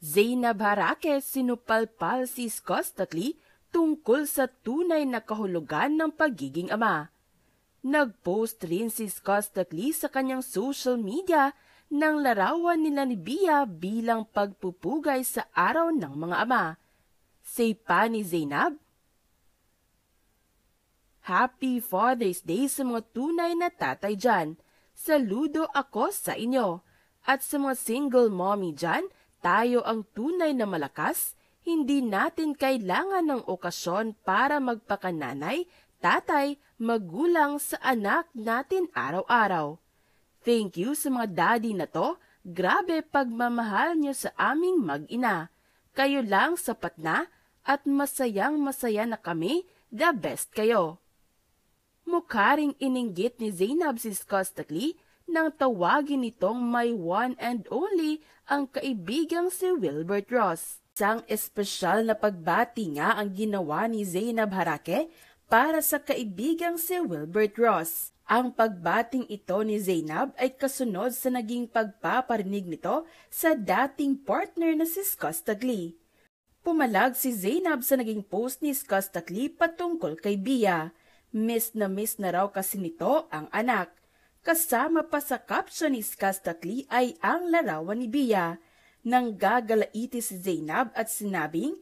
Zainab Harake sinupalpal si Skostatli tungkol sa tunay na kahulugan ng pagiging ama. Nag-post rin si Skostatli sa kanyang social media ng larawan nila ni Bia bilang pagpupugay sa araw ng mga ama. Say pa ni Zainab, Happy Father's Day sa mga tunay na tatay dyan. Saludo ako sa inyo. At sa mga single mommy dyan tayo ang tunay na malakas, hindi natin kailangan ng okasyon para magpakananay, tatay, magulang sa anak natin araw-araw. Thank you sa mga daddy na to, grabe pagmamahal nyo sa aming mag-ina. Kayo lang sapat na at masayang masaya na kami, the best kayo. Mukha ring ininggit ni Zainab si nang tawagin nitong my one and only ang kaibigang si Wilbert Ross. Isang espesyal na pagbati nga ang ginawa ni Zainab Harake para sa kaibigang si Wilbert Ross. Ang pagbating ito ni Zainab ay kasunod sa naging pagpaparinig nito sa dating partner na si Scott Skostakli. Pumalag si Zainab sa naging post ni Scott Skostakli patungkol kay Bia. Miss na miss na raw kasi nito ang anak. Kasama pa sa caption ni Skastatli ay ang larawan ni Bia nang gagalaiti si Zainab at sinabing,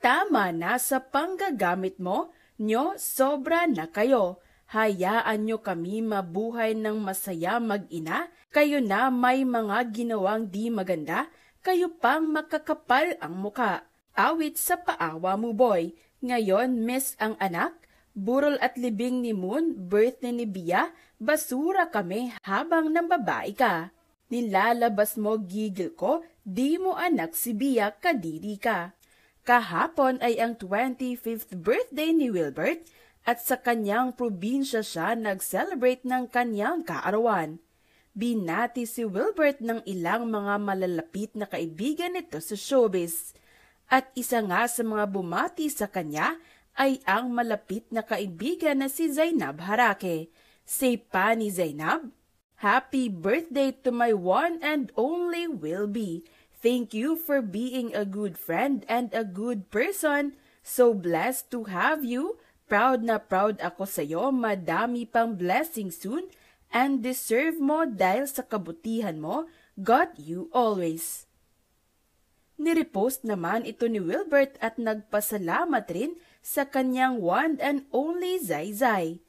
Tama na sa panggagamit mo, nyo sobra na kayo. Hayaan nyo kami mabuhay ng masaya mag-ina, kayo na may mga ginawang di maganda, kayo pang makakapal ang muka. Awit sa paawa mo boy, ngayon miss ang anak, Burol at libing ni Moon, birthday ni Bia, basura kami habang nang babae ka. Nilalabas mo gigil ko, di mo anak si Bia, kadiri ka. Kahapon ay ang 25th birthday ni Wilbert at sa kanyang probinsya siya nag-celebrate ng kanyang kaarawan. Binati si Wilbert ng ilang mga malalapit na kaibigan nito sa showbiz. At isa nga sa mga bumati sa kanya ay ang malapit na kaibigan na si Zainab Harake. Say pa ni Zainab, Happy birthday to my one and only will be. Thank you for being a good friend and a good person. So blessed to have you. Proud na proud ako sa iyo. Madami pang blessings soon and deserve mo dahil sa kabutihan mo. God you always. Nirepost naman ito ni Wilbert at nagpasalamat rin sa kanyang one and only Zayzay.